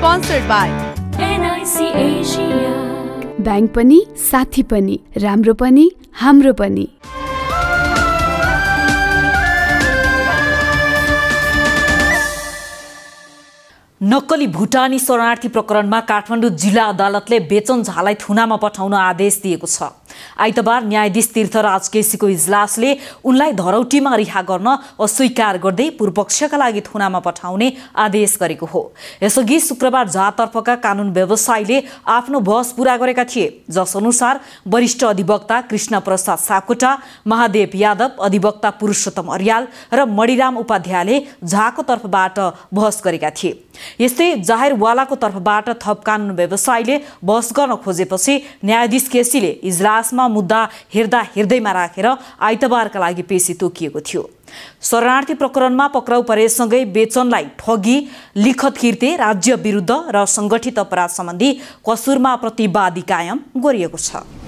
sponsored by bank पनि साथी पनि राम्रो पनि हाम्रो पनि नक्कली भुटानी शरणार्थी प्रकरणमा काठमाडौँ जिल्ला अदालतले बेचन झालाई थुनामा पठाउन आदेश दिएको छ आइतबार न्यायाधीश तीर्थराज केसीको इजलासले उनलाई धरौटीमा रिहा गर्न अस्वीकार गर्दै पूर्वपक्षका लागि थुनामा पठाउने आदेश गरेको हो यसअघि शुक्रबार जातर्फका कानुन व्यवसायीले आफ्नो बहस पूरा गरेका थिए जसअनुसार वरिष्ठ अधिवक्ता कृष्ण प्रसाद साकोटा महादेव यादव अधिवक्ता पुरुषोत्तम अर्याल र मणिराम उपाध्यायले झाको तर्फबाट बहस गरेका थिए यस्तै जाहेरवालाको तर्फबाट थप कानुन व्यवसायीले बहस गर्न खोजेपछि न्यायाधीश केसीले इजलासमा अदालतमा मुद्दा हेर्दा हेर्दैमा राखेर आइतबारका लागि पेशी तोकिएको थियो शरणार्थी प्रकरणमा पक्राउ परेसँगै बेचनलाई ठगी लिखत किर्ते राज्य विरुद्ध र सङ्गठित अपराध सम्बन्धी कसुरमा प्रतिवादी कायम गरिएको छ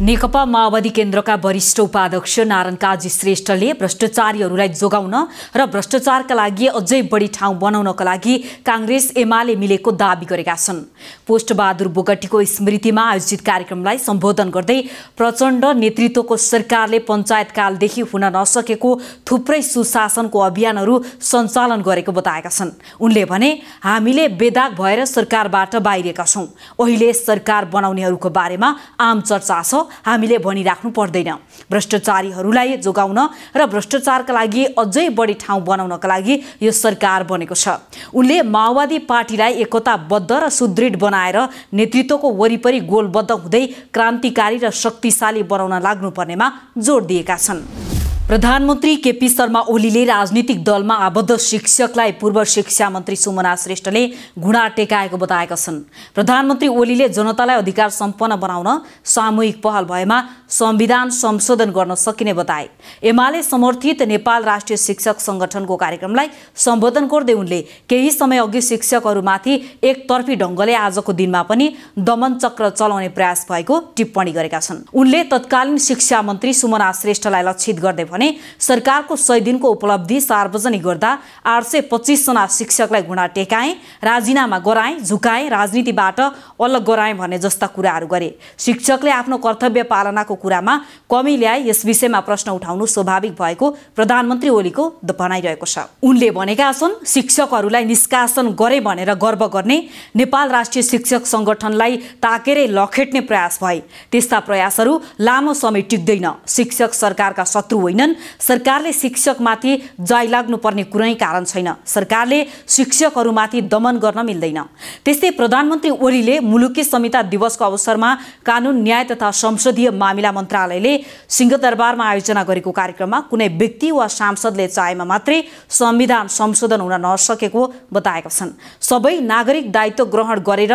नेकपा माओवादी केन्द्रका वरिष्ठ उपाध्यक्ष नारायण काजी श्रेष्ठले भ्रष्टाचारीहरूलाई जोगाउन र भ्रष्टाचारका लागि अझै बढी ठाउँ बनाउनका लागि काङ्ग्रेस एमाले मिलेको दावी गरेका छन् पोस्टबहादुर बोगटीको स्मृतिमा आयोजित कार्यक्रमलाई सम्बोधन गर्दै प्रचण्ड नेतृत्वको सरकारले पञ्चायतकालदेखि हुन नसकेको थुप्रै सुशासनको अभियानहरू सञ्चालन गरेको बताएका छन् उनले भने हामीले बेदाग भएर सरकारबाट बाहिरका छौँ अहिले सरकार बनाउनेहरूको बारेमा आम चर्चा छ हामीले भनिराख्नु पर्दैन भ्रष्टाचारीहरूलाई जोगाउन र भ्रष्टाचारका लागि अझै बढी ठाउँ बनाउनका लागि यो सरकार बनेको छ उनले माओवादी पार्टीलाई एकताबद्ध र सुदृढ बनाएर नेतृत्वको वरिपरि गोलबद्ध हुँदै क्रान्तिकारी र शक्तिशाली बनाउन लाग्नुपर्नेमा जोड दिएका छन् प्रधानमन्त्री केपी शर्मा ओलीले राजनीतिक दलमा आबद्ध शिक्षकलाई पूर्व शिक्षा मन्त्री सुमना श्रेष्ठले घुँडा टेकाएको बताएका छन् प्रधानमन्त्री ओलीले जनतालाई अधिकार सम्पन्न बनाउन सामूहिक पहल भएमा संविधान संशोधन गर्न सकिने बताए एमाले समर्थित नेपाल राष्ट्रिय शिक्षक सङ्गठनको कार्यक्रमलाई सम्बोधन गर्दै उनले केही समय अघि शिक्षकहरूमाथि एकतर्फी ढङ्गले आजको दिनमा पनि दमन चक्र चलाउने प्रयास भएको टिप्पणी गरेका छन् उनले तत्कालीन शिक्षा मन्त्री सुमना श्रेष्ठलाई लक्षित गर्दै भने सरकारको सय दिनको उपलब्धि सार्वजनिक गर्दा आठ सय पच्चिसजना शिक्षकलाई घुँडा टेकाएँ राजीनामा गराएँ झुकाएँ राजनीतिबाट अलग गराएँ भने जस्ता कुराहरू गरे शिक्षकले आफ्नो कर्तव्य पालनाको कुरामा कमी ल्याए यस विषयमा प्रश्न उठाउनु स्वाभाविक भएको प्रधानमन्त्री ओलीको भनाइरहेको छ उनले भनेका छन् शिक्षकहरूलाई निष्कासन गरे भनेर गर्व गर्ने नेपाल राष्ट्रिय शिक्षक सङ्गठनलाई ताकेरै लखेट्ने प्रयास भए त्यस्ता प्रयासहरू लामो समय टिक्दैन शिक्षक सरकारका शत्रु होइन छैनन् सरकारले शिक्षकमाथि जाय लाग्नुपर्ने कुनै कारण छैन सरकारले शिक्षकहरूमाथि दमन गर्न मिल्दैन त्यस्तै प्रधानमन्त्री ओलीले मुलुकी संहिता दिवसको अवसरमा कानुन न्याय तथा संसदीय मामिला मन्त्रालयले सिंहदरबारमा आयोजना गरेको कार्यक्रममा कुनै व्यक्ति वा सांसदले चाहेमा मात्रै संविधान संशोधन हुन नसकेको बताएका छन् सबै नागरिक दायित्व ग्रहण गरेर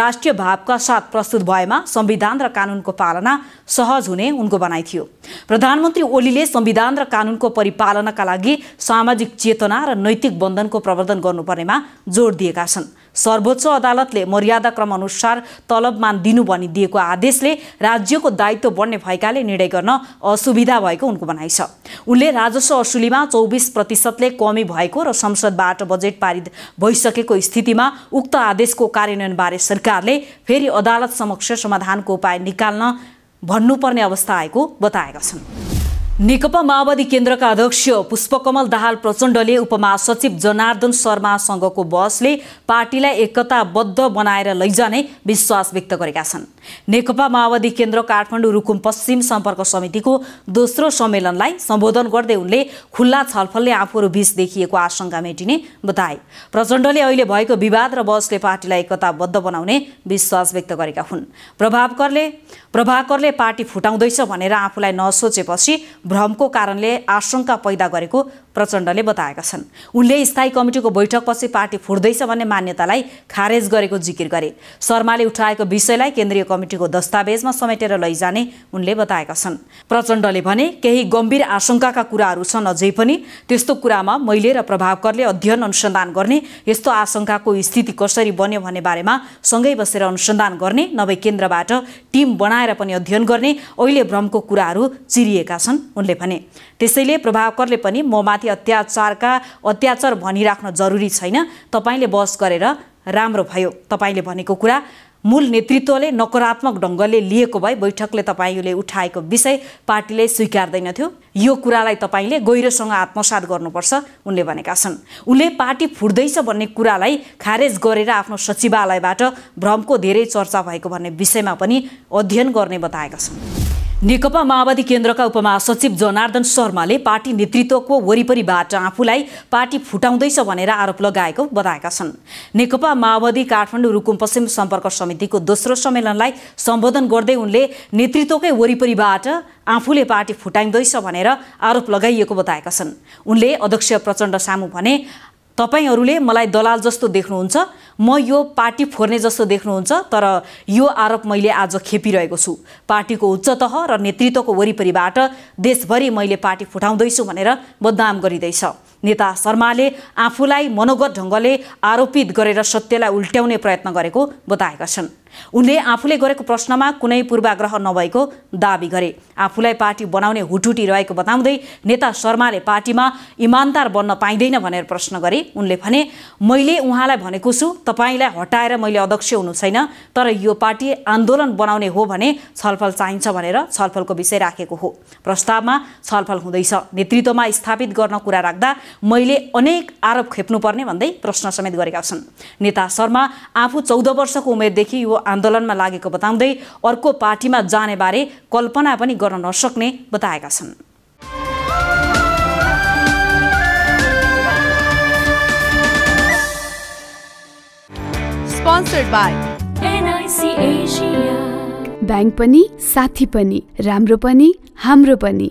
राष्ट्रिय भावका साथ प्रस्तुत भएमा संविधान र कानुनको पालना सहज हुने उनको भनाइ थियो प्रधानमन्त्री ओलीले संविधान संविधान र कानुनको परिपालनका लागि सामाजिक चेतना र नैतिक बन्धनको प्रवर्धन गर्नुपर्नेमा जोड दिएका छन् सर्वोच्च अदालतले मर्यादाक्रम अनुसार तलबमान दिनु भनी दिएको आदेशले राज्यको दायित्व बढ्ने भएकाले निर्णय गर्न असुविधा भएको उनको भनाइ छ उनले राजस्व असुलीमा चौबिस प्रतिशतले कमी भएको र संसदबाट बजेट पारित भइसकेको स्थितिमा उक्त आदेशको कार्यान्वयनबारे सरकारले फेरि अदालत समक्ष समाधानको उपाय निकाल्न भन्नुपर्ने अवस्था आएको बताएका छन् नेकपा माओवादी केन्द्रका अध्यक्ष पुष्पकमल दाहाल प्रचण्डले उपमहासचिव जनार्दन शर्मासँगको बसले पार्टीलाई एकताबद्ध बनाएर लैजाने विश्वास व्यक्त गरेका छन् नेकपा माओवादी केन्द्र काठमाडौँ रुकुम पश्चिम सम्पर्क समितिको दोस्रो सम्मेलनलाई सम्बोधन गर्दै उनले खुल्ला छलफलले आफूहरू बीच देखिएको आशंका मेटिने बताए प्रचण्डले अहिले भएको विवाद र बसले पार्टीलाई एकताबद्ध बनाउने विश्वास व्यक्त गरेका हुन् प्रभावकरले प्रभाकरले पार्टी फुटाउँदैछ भनेर आफूलाई नसोचेपछि भ्रमको कारणले आशंका पैदा गरेको प्रचण्डले बताएका छन् उनले स्थायी कमिटिको बैठकपछि पार्टी फुट्दैछ भन्ने मान्यतालाई खारेज गरेको जिकिर गरे शर्माले उठाएको विषयलाई केन्द्रीय कमिटीको दस्तावेजमा समेटेर लैजाने उनले बताएका छन् प्रचण्डले भने केही गम्भीर आशंकाका कुराहरू छन् अझै पनि त्यस्तो कुरामा मैले र प्रभावकरले अध्ययन अनुसन्धान गर्ने यस्तो आशंकाको स्थिति कसरी बन्यो भन्ने बारेमा सँगै बसेर अनुसन्धान गर्ने नभए केन्द्रबाट टिम बनाएर पनि अध्ययन गर्ने अहिले भ्रमको कुराहरू चिरिएका छन् उनले भने त्यसैले प्रभावकरले पनि ममाथि जाति अत्याचारका अत्याचार भनिराख्न जरुरी छैन तपाईँले बहस गरेर राम्रो भयो तपाईँले भनेको कुरा मूल नेतृत्वले नकारात्मक ढङ्गले लिएको भए बैठकले तपाईँले उठाएको विषय पार्टीले स्वीकार्दैनथ्यो यो कुरालाई तपाईँले गहिरोसँग आत्मसात गर्नुपर्छ उनले भनेका छन् उनले पार्टी फुट्दैछ भन्ने कुरालाई खारेज गरेर आफ्नो सचिवालयबाट भ्रमको धेरै चर्चा भएको भन्ने विषयमा पनि अध्ययन गर्ने बताएका छन् नेकपा माओवादी केन्द्रका उपमहासचिव जनार्दन शर्माले पार्टी नेतृत्वको वरिपरिबाट आफूलाई पार्टी फुटाउँदैछ भनेर आरोप लगाएको बताएका छन् नेकपा माओवादी काठमाडौँ रुकुम पश्चिम सम्पर्क समितिको दोस्रो सम्मेलनलाई सम्बोधन गर्दै उनले नेतृत्वकै वरिपरिबाट आफूले पार्टी फुटाइँदैछ भनेर आरोप लगाइएको बताएका छन् उनले अध्यक्ष प्रचण्ड सामु भने तपाईँहरूले मलाई दलाल जस्तो देख्नुहुन्छ म यो पार्टी फोर्ने जस्तो देख्नुहुन्छ तर यो आरोप मैले आज खेपिरहेको छु पार्टीको उच्च तह र नेतृत्वको वरिपरिबाट देशभरि मैले पार्टी फुटाउँदैछु भनेर बदनाम गरिँदैछ नेता शर्माले आफूलाई मनोगत ढङ्गले आरोपित गरेर सत्यलाई उल्ट्याउने प्रयत्न गरेको बताएका छन् उनले आफूले गरेको प्रश्नमा कुनै पूर्वाग्रह नभएको दावी गरे आफूलाई पार्टी बनाउने हुटुटी रहेको बताउँदै नेता शर्माले पार्टीमा इमान्दार बन्न पाइँदैन भनेर प्रश्न गरे उनले भने मैले उहाँलाई भनेको छु तपाईँलाई हटाएर मैले अध्यक्ष हुनु छैन तर यो पार्टी आन्दोलन बनाउने हो भने छलफल चाहिन्छ भनेर छलफलको विषय राखेको हो प्रस्तावमा छलफल हुँदैछ नेतृत्वमा स्थापित गर्न कुरा राख्दा मैले अनेक आरोप खेप्नुपर्ने भन्दै प्रश्न समेत गरेका छन् नेता शर्मा आफू चौध वर्षको उमेरदेखि यो आन्दोलनमा लागेको बताउँदै अर्को पार्टीमा जानेबारे कल्पना पनि गर्न नसक्ने बताएका छन् sponsored by NIC Asia bank पनि साथी पनि राम्रो पनि हाम्रो पनि